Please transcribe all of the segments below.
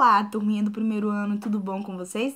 Olá, turminha do primeiro ano, tudo bom com vocês?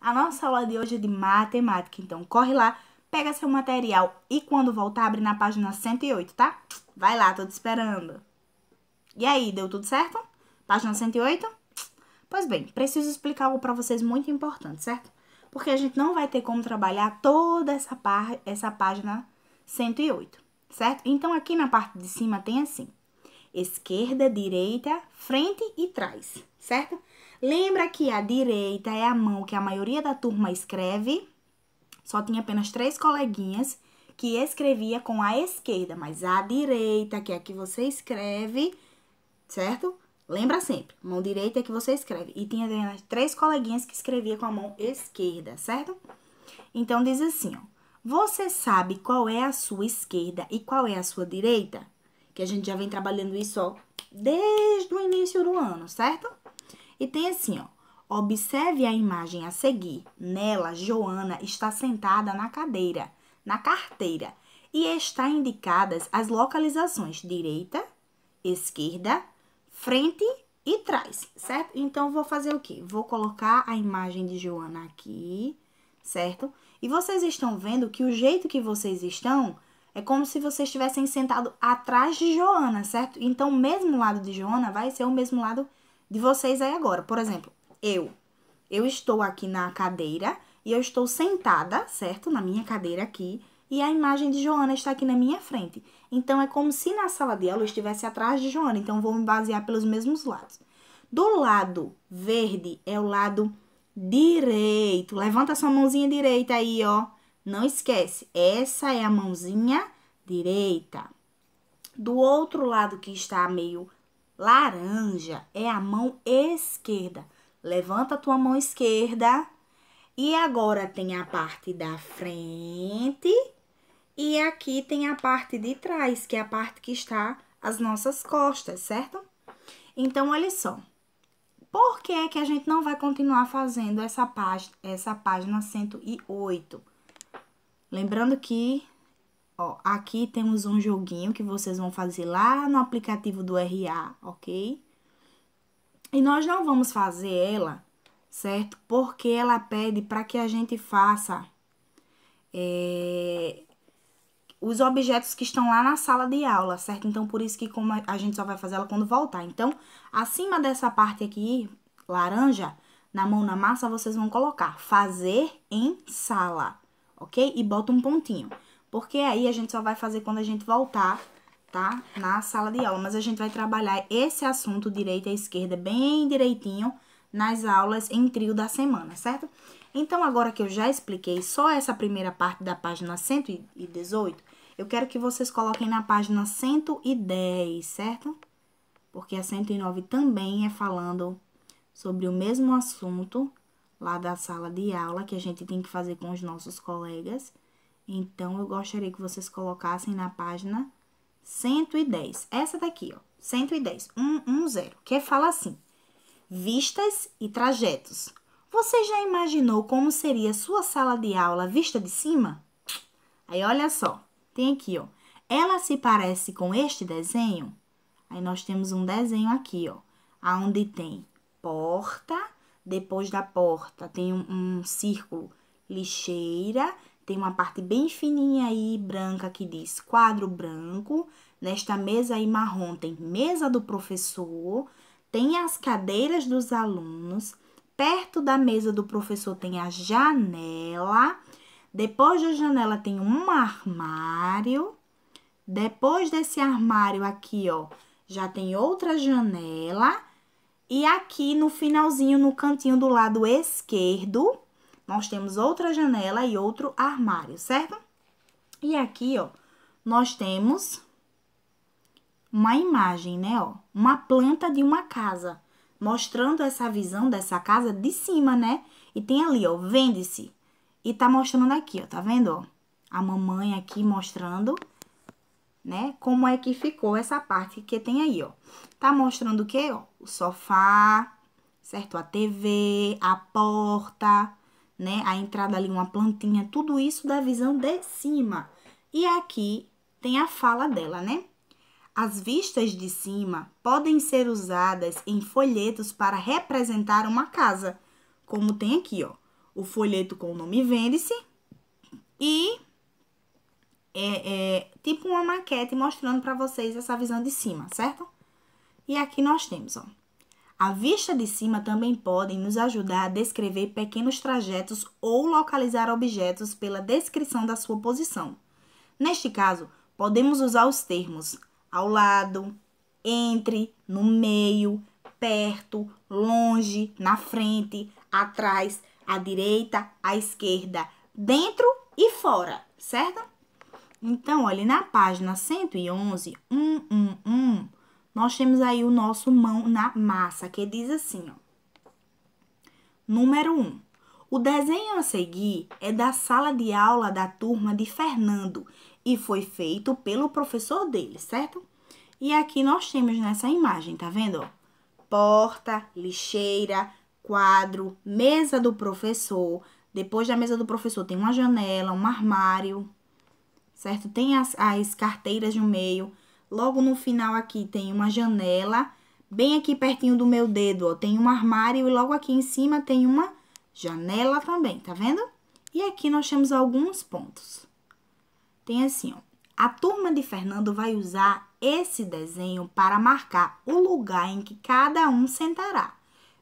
A nossa aula de hoje é de matemática, então corre lá, pega seu material e quando voltar, abre na página 108, tá? Vai lá, tô te esperando. E aí, deu tudo certo? Página 108? Pois bem, preciso explicar algo para vocês muito importante, certo? Porque a gente não vai ter como trabalhar toda essa, pá essa página 108, certo? Então, aqui na parte de cima tem assim esquerda, direita, frente e trás, certo? Lembra que a direita é a mão que a maioria da turma escreve. Só tinha apenas três coleguinhas que escrevia com a esquerda, mas a direita, que é a que você escreve, certo? Lembra sempre, mão direita é que você escreve. E tinha três coleguinhas que escrevia com a mão esquerda, certo? Então diz assim, ó. Você sabe qual é a sua esquerda e qual é a sua direita? que a gente já vem trabalhando isso, ó, desde o início do ano, certo? E tem assim, ó, observe a imagem a seguir. Nela, Joana está sentada na cadeira, na carteira, e está indicadas as localizações direita, esquerda, frente e trás, certo? Então, vou fazer o quê? Vou colocar a imagem de Joana aqui, certo? E vocês estão vendo que o jeito que vocês estão é como se vocês estivessem sentado atrás de Joana, certo? Então, o mesmo lado de Joana vai ser o mesmo lado de vocês aí agora. Por exemplo, eu. Eu estou aqui na cadeira e eu estou sentada, certo? Na minha cadeira aqui. E a imagem de Joana está aqui na minha frente. Então, é como se na sala de aula eu estivesse atrás de Joana. Então, vou me basear pelos mesmos lados. Do lado verde é o lado direito. Levanta sua mãozinha direita aí, ó. Não esquece, essa é a mãozinha direita. Do outro lado que está meio laranja é a mão esquerda. Levanta a tua mão esquerda. E agora tem a parte da frente. E aqui tem a parte de trás, que é a parte que está as nossas costas, certo? Então, olha só. Por que é que a gente não vai continuar fazendo essa página, essa página 108? Lembrando que ó, aqui temos um joguinho que vocês vão fazer lá no aplicativo do RA, ok? E nós não vamos fazer ela, certo? Porque ela pede para que a gente faça é, os objetos que estão lá na sala de aula, certo? Então, por isso que como a gente só vai fazer ela quando voltar. Então, acima dessa parte aqui, laranja, na mão na massa, vocês vão colocar fazer em sala ok? E bota um pontinho. Porque aí a gente só vai fazer quando a gente voltar, tá? Na sala de aula. Mas a gente vai trabalhar esse assunto, direita e esquerda, bem direitinho, nas aulas em trio da semana, certo? Então, agora que eu já expliquei só essa primeira parte da página 118, eu quero que vocês coloquem na página 110, certo? Porque a 109 também é falando sobre o mesmo assunto, lá da sala de aula que a gente tem que fazer com os nossos colegas. Então, eu gostaria que vocês colocassem na página 110. Essa daqui, ó. 110, 110, que fala assim: Vistas e trajetos. Você já imaginou como seria sua sala de aula vista de cima? Aí olha só, tem aqui, ó. Ela se parece com este desenho? Aí nós temos um desenho aqui, ó, aonde tem porta depois da porta tem um, um círculo lixeira, tem uma parte bem fininha aí branca que diz quadro branco. Nesta mesa aí marrom tem mesa do professor, tem as cadeiras dos alunos. Perto da mesa do professor tem a janela. Depois da janela tem um armário. Depois desse armário aqui, ó, já tem outra janela. E aqui no finalzinho, no cantinho do lado esquerdo, nós temos outra janela e outro armário, certo? E aqui, ó, nós temos uma imagem, né, ó, uma planta de uma casa, mostrando essa visão dessa casa de cima, né? E tem ali, ó, vende-se. E tá mostrando aqui, ó, tá vendo, ó? A mamãe aqui mostrando né? Como é que ficou essa parte que tem aí, ó. Tá mostrando o quê, ó? O sofá, certo? A TV, a porta, né? A entrada ali, uma plantinha, tudo isso da visão de cima. E aqui tem a fala dela, né? As vistas de cima podem ser usadas em folhetos para representar uma casa, como tem aqui, ó. O folheto com o nome vende-se e é, é tipo uma maquete mostrando para vocês essa visão de cima, certo? E aqui nós temos, ó. A vista de cima também podem nos ajudar a descrever pequenos trajetos ou localizar objetos pela descrição da sua posição. Neste caso, podemos usar os termos ao lado, entre, no meio, perto, longe, na frente, atrás, à direita, à esquerda, dentro e fora, certo? Então, olha, na página 111, 111, nós temos aí o nosso mão na massa, que diz assim, ó. Número 1. O desenho a seguir é da sala de aula da turma de Fernando e foi feito pelo professor dele, certo? E aqui nós temos nessa imagem, tá vendo? Porta, lixeira, quadro, mesa do professor. Depois da mesa do professor tem uma janela, um armário, certo? Tem as, as carteiras no meio. Logo no final aqui tem uma janela. Bem aqui pertinho do meu dedo, ó, tem um armário e logo aqui em cima tem uma janela também, tá vendo? E aqui nós temos alguns pontos. Tem assim, ó. A turma de Fernando vai usar esse desenho para marcar o lugar em que cada um sentará.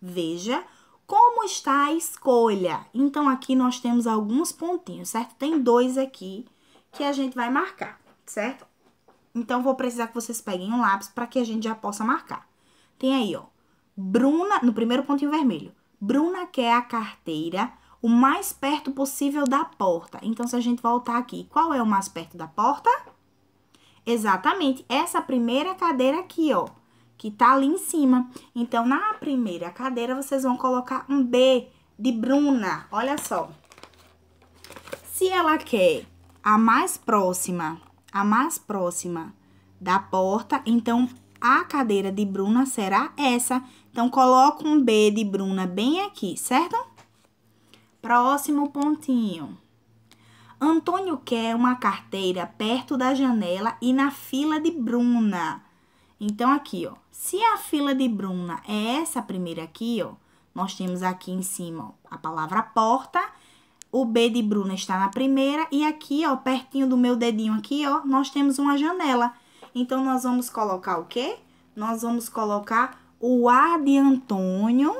Veja como está a escolha. Então, aqui nós temos alguns pontinhos, certo? Tem dois aqui que a gente vai marcar, certo? Então, vou precisar que vocês peguem um lápis para que a gente já possa marcar. Tem aí, ó, Bruna, no primeiro pontinho vermelho, Bruna quer a carteira o mais perto possível da porta. Então, se a gente voltar aqui, qual é o mais perto da porta? Exatamente, essa primeira cadeira aqui, ó, que tá ali em cima. Então, na primeira cadeira, vocês vão colocar um B de Bruna, olha só. Se ela quer a mais próxima, a mais próxima da porta, então a cadeira de Bruna será essa. Então, coloco um B de Bruna bem aqui, certo? Próximo pontinho. Antônio quer uma carteira perto da janela e na fila de Bruna. Então, aqui, ó. Se a fila de Bruna é essa primeira aqui, ó, nós temos aqui em cima ó, a palavra porta o B de Bruna está na primeira e aqui, ó, pertinho do meu dedinho aqui, ó, nós temos uma janela. Então, nós vamos colocar o quê? Nós vamos colocar o A de Antônio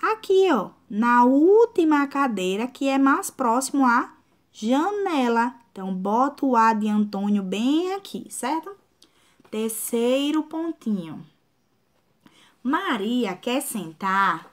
aqui, ó, na última cadeira, que é mais próximo à janela. Então, bota o A de Antônio bem aqui, certo? Terceiro pontinho. Maria quer sentar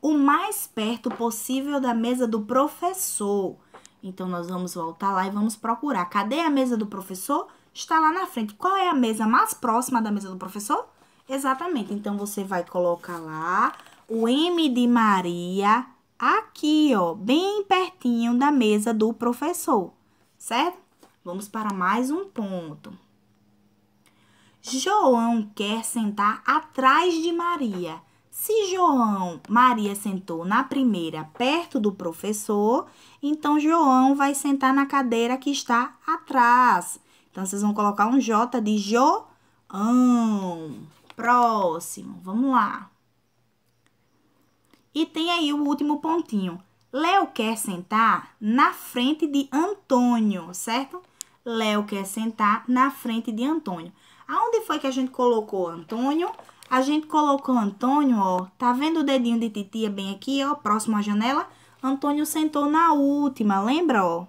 o mais perto possível da mesa do professor. Então, nós vamos voltar lá e vamos procurar. Cadê a mesa do professor? Está lá na frente. Qual é a mesa mais próxima da mesa do professor? Exatamente. Então, você vai colocar lá o M de Maria aqui, ó, bem pertinho da mesa do professor, certo? Vamos para mais um ponto. João quer sentar atrás de Maria se João Maria sentou na primeira, perto do professor, então João vai sentar na cadeira que está atrás. Então vocês vão colocar um J de João. Próximo, vamos lá. E tem aí o último pontinho. Léo quer sentar na frente de Antônio, certo? Léo quer sentar na frente de Antônio. Aonde foi que a gente colocou Antônio? A gente colocou Antônio, ó, tá vendo o dedinho de titia é bem aqui, ó, próximo à janela? Antônio sentou na última, lembra, ó?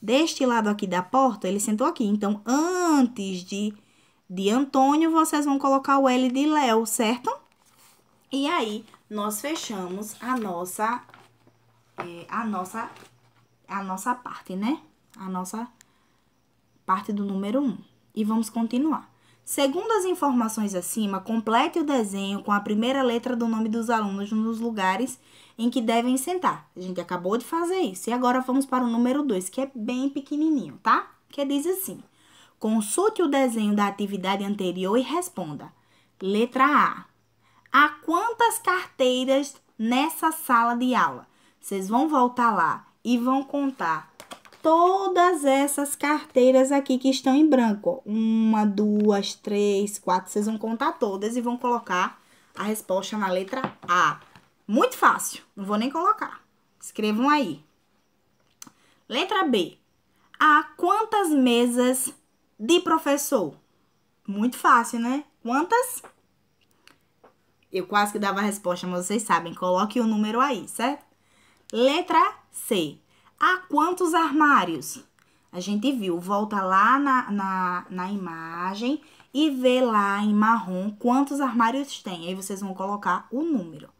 Deste lado aqui da porta, ele sentou aqui. Então, antes de, de Antônio, vocês vão colocar o L de Léo, certo? E aí, nós fechamos a nossa, é, a nossa, a nossa parte, né? A nossa parte do número 1. Um. E vamos continuar. Segundo as informações acima, complete o desenho com a primeira letra do nome dos alunos nos lugares em que devem sentar. A gente acabou de fazer isso. E agora vamos para o número 2, que é bem pequenininho, tá? Que diz assim: Consulte o desenho da atividade anterior e responda. Letra A. Há quantas carteiras nessa sala de aula? Vocês vão voltar lá e vão contar todas essas carteiras aqui que estão em branco. Uma, duas, três, quatro. Vocês vão contar todas e vão colocar a resposta na letra A. Muito fácil, não vou nem colocar. Escrevam aí. Letra B. Há quantas mesas de professor? Muito fácil, né? Quantas? Eu quase que dava a resposta, mas vocês sabem. Coloque o número aí, certo? Letra C. Há quantos armários? A gente viu, volta lá na, na, na imagem e vê lá em marrom quantos armários tem. Aí vocês vão colocar o número.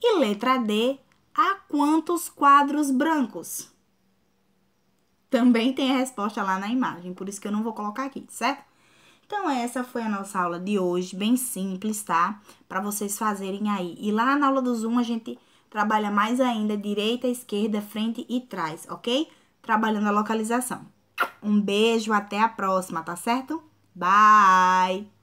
E letra D, há quantos quadros brancos? Também tem a resposta lá na imagem, por isso que eu não vou colocar aqui, certo? Então, essa foi a nossa aula de hoje, bem simples, tá? Para vocês fazerem aí. E lá na aula do Zoom a gente trabalha mais ainda direita, esquerda, frente e trás, ok? Trabalhando a localização. Um beijo, até a próxima, tá certo? Bye!